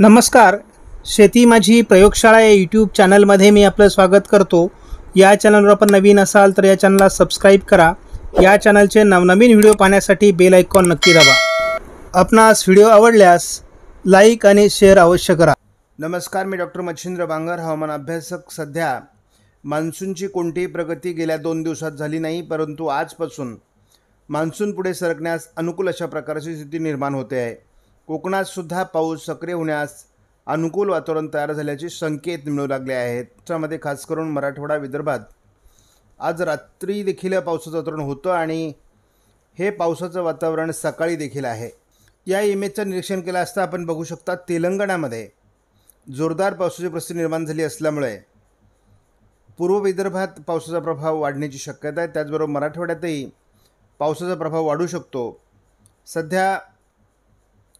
नमस्कार शेती माझी प्रयोगशाळा या यूट्यूब चॅनलमध्ये मी आपलं स्वागत करतो या चॅनलवर आपण नवीन असाल तर या चॅनलला सबस्क्राईब करा या चॅनलचे नवनवीन व्हिडिओ पाहण्यासाठी बेल ऐकॉन नक्की दाबा आपणास व्हिडिओ आवडल्यास लाईक आणि शेअर अवश्य करा नमस्कार मी डॉक्टर मच्छिंद्र बांगर हवामान अभ्यासक सध्या मान्सूनची कोणतीही प्रगती गेल्या दोन दिवसात झाली नाही परंतु आजपासून मान्सून पुढे सरकण्यास अनुकूल अशा प्रकारची स्थिती निर्माण होते आहे कोकणातसुद्धा पाऊस सक्रिय होण्यास अनुकूल वातावरण तयार झाल्याचे संकेत मिळू लागले आहेत त्यामध्ये खास करून मराठवाडा विदर्भात आज रात्री देखील पावसाचं वातावरण होतं आणि हे पावसाचं वातावरण सकाळी देखील आहे या इमेजचं निरीक्षण केलं असता आपण बघू शकता तेलंगणामध्ये जोरदार पावसाची परिस्थिती निर्माण झाली असल्यामुळे पूर्व विदर्भात पावसाचा प्रभाव वाढण्याची शक्यता आहे त्याचबरोबर मराठवाड्यातही पावसाचा प्रभाव वाढू शकतो सध्या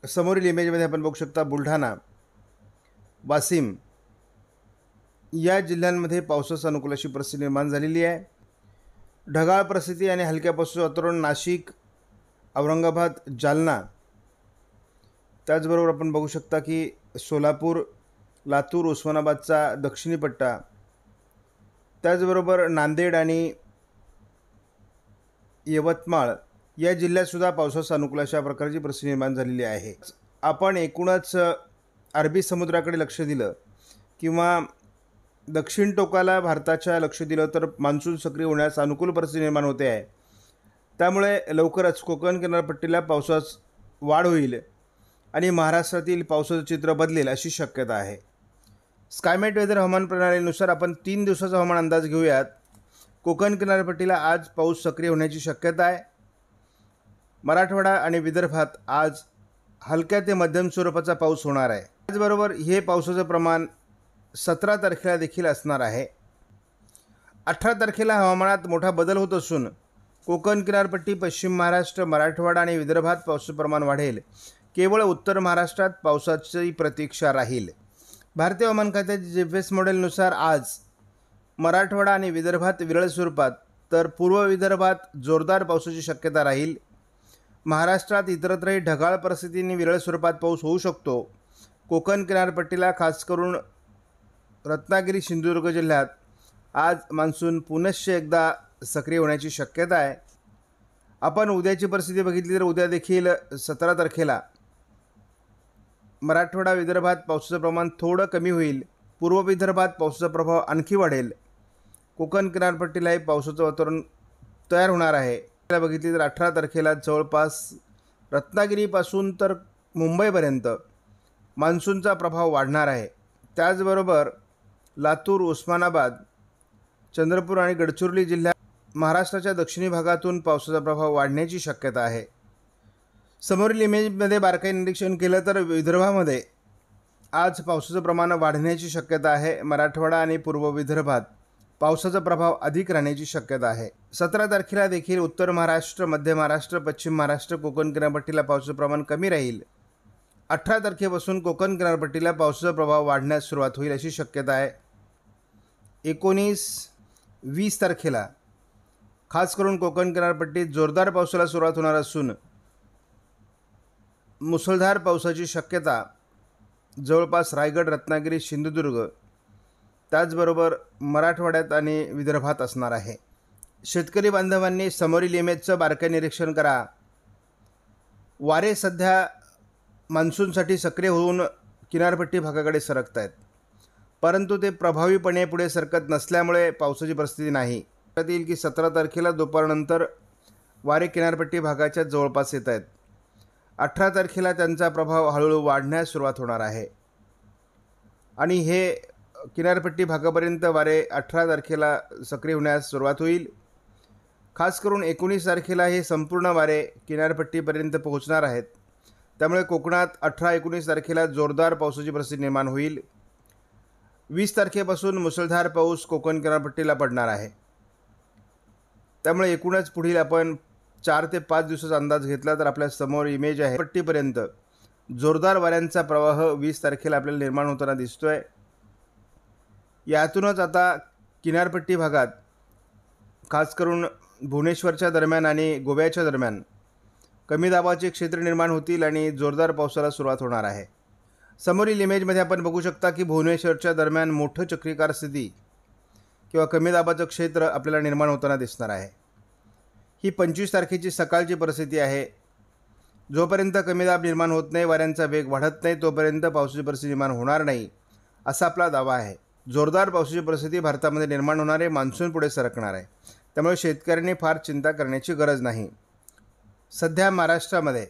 समोरील इमेजमध्ये आपण बघू शकता बुलढाणा वाशिम या जिल्ह्यांमध्ये पावसाचं अनुकूल अशी परिस्थिती निर्माण झालेली आहे ढगाळ परिस्थिती आणि हलक्या पावसाचं वातावरण नाशिक औरंगाबाद जालना त्याचबरोबर आपण बघू शकता की सोलापूर लातूर उस्मानाबादचा दक्षिणी पट्टा त्याचबरोबर नांदेड आणि यवतमाळ या जिल्ह्यातसुद्धा पावसाचा अनुकूल अशा प्रकारची परिस्थिती निर्माण झालेली आहे आपण एकूणच अरबी समुद्राकडे लक्ष दिलं किंवा दक्षिण टोकाला भारताच्या लक्ष दिलं तर मान्सून सक्रिय होण्यास अनुकूल परिस्थिती निर्माण होते आहे त्यामुळे लवकरच कोकण किनारपट्टीला पावसास वाढ होईल आणि महाराष्ट्रातील पावसाचं चित्र बदलेल अशी शक्यता आहे स्कायमेट वेदर हवामान प्रणालीनुसार आपण तीन दिवसाचा हवामान अंदाज घेऊयात कोकण किनारपट्टीला आज पाऊस सक्रिय होण्याची शक्यता आहे मराठवाडा आणि विदर्भात आज हलक्या ते मध्यम स्वरूपाचा पाऊस होणार आहे त्याचबरोबर हे पावसाचं प्रमाण सतरा तारखेला देखील असणार आहे अठरा तारखेला हवामानात मोठा बदल होत असून कोकण किनारपट्टी पश्चिम महाराष्ट्र मराठवाडा आणि विदर्भात पावसाचं प्रमाण वाढेल केवळ उत्तर महाराष्ट्रात पावसाची प्रतीक्षा राहील भारतीय हवामान खात्याच्या जीपीएस मॉडेलनुसार आज मराठवाडा आणि विदर्भात विरळ स्वरूपात तर पूर्व विदर्भात जोरदार पावसाची शक्यता राहील महाराष्ट्रात इतरत्रही ढगाळ परिस्थितीने विरळ स्वरूपात पाऊस होऊ शकतो कोकण किनारपट्टीला खास करून रत्नागिरी सिंधुदुर्ग जिल्ह्यात आज मान्सून पुनश्च एकदा सक्रिय होण्याची शक्यता आहे आपण उद्याची परिस्थिती बघितली तर उद्या देखील सतरा तारखेला मराठवाडा विदर्भात पावसाचं प्रमाण थोडं कमी होईल पूर्व विदर्भात पावसाचा प्रभाव आणखी वाढेल कोकण किनारपट्टीलाही पावसाचं वातावरण तयार होणार आहे बघितली तर अठरा तारखेला जवळपास रत्नागिरीपासून तर मुंबईपर्यंत मान्सूनचा प्रभाव वाढणार आहे त्याचबरोबर लातूर उस्मानाबाद चंद्रपूर आणि गडचिरोली जिल्ह्यात महाराष्ट्राच्या दक्षिणी भागातून पावसाचा प्रभाव वाढण्याची शक्यता आहे समोरील इमेजमध्ये बारकाई निरीक्षण केलं तर विदर्भामध्ये आज पावसाचं प्रमाण वाढण्याची शक्यता आहे मराठवाडा आणि पूर्व विदर्भात पावसाचा प्रभाव अधिक राहण्याची शक्यता आहे सतरा तारखेला देखील उत्तर महाराष्ट्र मध्य महाराष्ट्र पश्चिम महाराष्ट्र कोकण किनारपट्टीला पावसाचं प्रमाण कमी राहील अठरा तारखेपासून कोकण किनारपट्टीला पावसाचा प्रभाव वाढण्यास सुरुवात होईल अशी शक्यता आहे एकोणीस वीस तारखेला खास करून कोकण किनारपट्टीत जोरदार पावसाला सुरुवात होणार असून मुसळधार पावसाची शक्यता जवळपास रायगड रत्नागिरी सिंधुदुर्ग त्याचबरोबर मराठवाड्यात आणि विदर्भात असणार आहे शेतकरी बांधवांनी समोरील इमेजचं बारकाई निरीक्षण करा वारे सध्या मान्सूनसाठी सक्रिय होऊन किनारपट्टी भागाकडे सरकत आहेत परंतु ते प्रभावीपणे पुढे सरकत नसल्यामुळे पावसाची परिस्थिती नाही लक्षात येईल की सतरा तारखेला दुपारनंतर वारे किनारपट्टी भागाच्या जवळपास येत आहेत अठरा तारखेला त्यांचा प्रभाव हळूहळू वाढण्यास सुरुवात होणार आहे आणि हे किनारपट्टी भागापर्यंत वारे अठरा तारखेला सक्रिय होण्यास सुरुवात होईल खास करून एकोणीस तारखेला हे संपूर्ण वारे किनारपट्टीपर्यंत पोहोचणार आहेत त्यामुळे कोकणात अठरा एकोणीस तारखेला जोरदार पावसाची परिस्थिती निर्माण होईल वीस तारखेपासून मुसळधार पाऊस कोकण किनारपट्टीला पडणार आहे त्यामुळे एकूणच पुढील आपण चार ते पाच दिवसाचा अंदाज घेतला तर आपल्या समोर इमेज आहे पट्टीपर्यंत जोरदार वाऱ्यांचा प्रवाह वीस तारखेला आपल्याला निर्माण होताना दिसतो आहे यातूनच आता किनारपट्टी भागात खास करून भुवनेश्वरच्या दरम्यान आणि गोव्याच्या दरम्यान कमी दाबाचे क्षेत्र निर्माण होतील आणि जोरदार पावसाला सुरुवात होणार आहे समोरील इमेजमध्ये आपण बघू शकता की भुवनेश्वरच्या दरम्यान मोठं चक्रीकार स्थिती किंवा कमी दाबाचं क्षेत्र आपल्याला निर्माण होताना दिसणार आहे ही पंचवीस तारखेची सकाळची परिस्थिती आहे जोपर्यंत कमी दाब निर्माण होत नाही वाऱ्यांचा वेग वाढत नाही तोपर्यंत पावसाची परिस्थिती निर्माण होणार नाही असा आपला दावा आहे जोरदार पावसाची परिस्थिती भारतामध्ये निर्माण होणारे मान्सून पुढे सरकणार आहे त्यामुळे शेतकऱ्यांनी फार चिंता करण्याची गरज नाही सध्या महाराष्ट्रामध्ये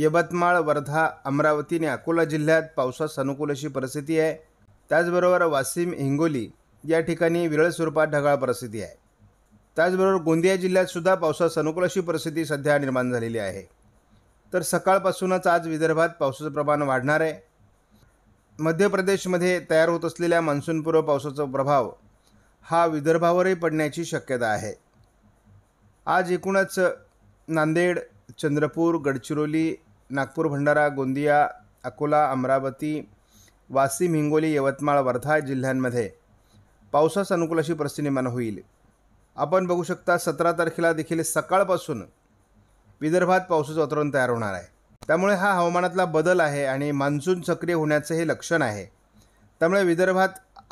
यवतमाळ वर्धा अमरावती आणि अकोला जिल्ह्यात पावसास अनुकूल अशी परिस्थिती आहे त्याचबरोबर वाशिम हिंगोली या ठिकाणी विरळ स्वरूपात ढगाळ परिस्थिती आहे त्याचबरोबर गोंदिया जिल्ह्यातसुद्धा पावसास अनुकूल अशी परिस्थिती सध्या निर्माण झालेली आहे तर सकाळपासूनच आज विदर्भात पावसाचं प्रमाण वाढणार आहे मध्य प्रदेशमध्ये तयार होत असलेल्या मान्सूनपूर्व पावसाचा प्रभाव हा विदर्भावरही पडण्याची शक्यता आहे आज एकूणच नांदेड चंद्रपूर गडचिरोली नागपूर भंडारा गोंदिया अकोला अमरावती वाशिम हिंगोली यवतमाळ वर्धा जिल्ह्यांमध्ये पावसास अनुकूल अशी परिस्थिती निर्माण होईल आपण बघू शकता सतरा तारखेला देखील सकाळपासून विदर्भात पावसाचं वातावरण तयार होणार आहे त्यामुळे हा हवामानातला बदल आहे आणि मान्सून सक्रिय होण्याचं हे लक्षण आहे त्यामुळे विदर्भात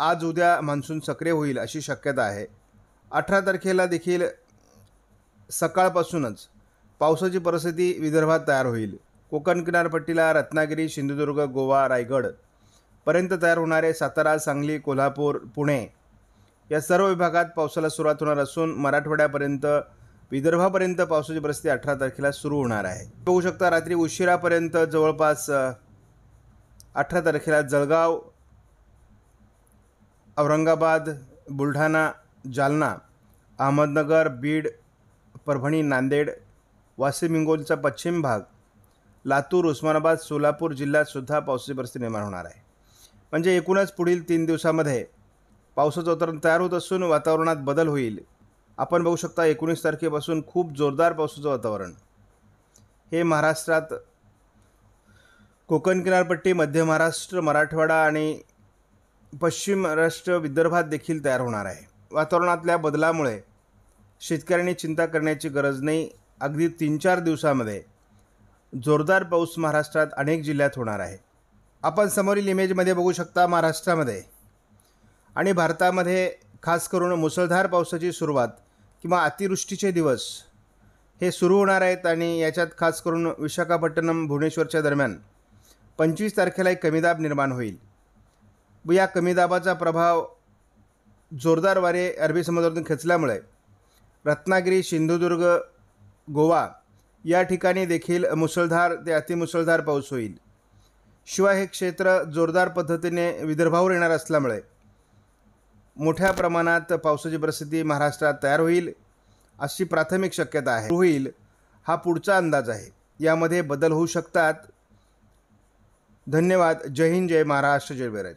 आज उद्या मान्सून सक्रिय होईल अशी शक्यता आहे अठरा तारखेला देखील सकाळपासूनच पावसाची परिस्थिती विदर्भात तयार होईल कोकण किनारपट्टीला रत्नागिरी सिंधुदुर्ग गोवा रायगड पर्यंत तयार होणारे सातारा सांगली कोल्हापूर पुणे या सर्व विभागात पावसाला सुरुवात होणार असून मराठवाड्यापर्यंत विदर्भापर्यंत पावसाची परिस्थिती अठरा तारखेला सुरू होणार आहे बघू शकता रात्री उशिरापर्यंत जवळपास अठरा तारखेला जळगाव औरंगाबाद बुलढाणा जालना अहमदनगर बीड परभणी नांदेड वाशिम हिंगोलीचा पश्चिम भाग लातूर उस्मानाबाद सोलापूर जिल्ह्यातसुद्धा पावसाची परिस्थिती निर्माण होणार आहे म्हणजे एकूणच पुढील तीन दिवसामध्ये पावसाचं वातावरण तयार होत असून वातावरणात बदल होईल आपण बघू शकता एकोणीस तारखेपासून खूप जोरदार पावसाचं वातावरण हे महाराष्ट्रात कोकण किनारपट्टी मध्य महाराष्ट्र मराठवाडा आणि पश्चिम महाराष्ट्र विदर्भात देखील तयार होणार आहे वातावरणातल्या बदलामुळे शेतकऱ्यांनी चिंता करण्याची गरज नाही अगदी तीन चार दिवसामध्ये जोरदार पाऊस महाराष्ट्रात अनेक जिल्ह्यात होणार आहे आपण समोरील इमेजमध्ये बघू शकता महाराष्ट्रामध्ये आणि भारतामध्ये खास करून मुसळधार पावसाची सुरुवात किंवा अतिवृष्टीचे दिवस हे सुरू होणार आहेत आणि याच्यात खास करून विशाखापट्टणम भुवनेश्वरच्या दरम्यान पंचवीस तारखेला एक कमीदाब निर्माण होईल या कमीदाबाचा प्रभाव जोरदार वारे अरबी समुद्रातून खेचल्यामुळे रत्नागिरी सिंधुदुर्ग गोवा या ठिकाणी देखील मुसळधार ते अतिमुसळधार पाऊस होईल शिवाय हे क्षेत्र जोरदार पद्धतीने विदर्भावर येणार असल्यामुळे मोठ्या प्रमाणात पावसाची परिस्थिती महाराष्ट्रात तयार होईल अशी प्राथमिक शक्यता आहे होईल हा पुढचा अंदाज आहे यामध्ये बदल होऊ शकतात धन्यवाद जय हिंद जय महाराष्ट्र जय बैराज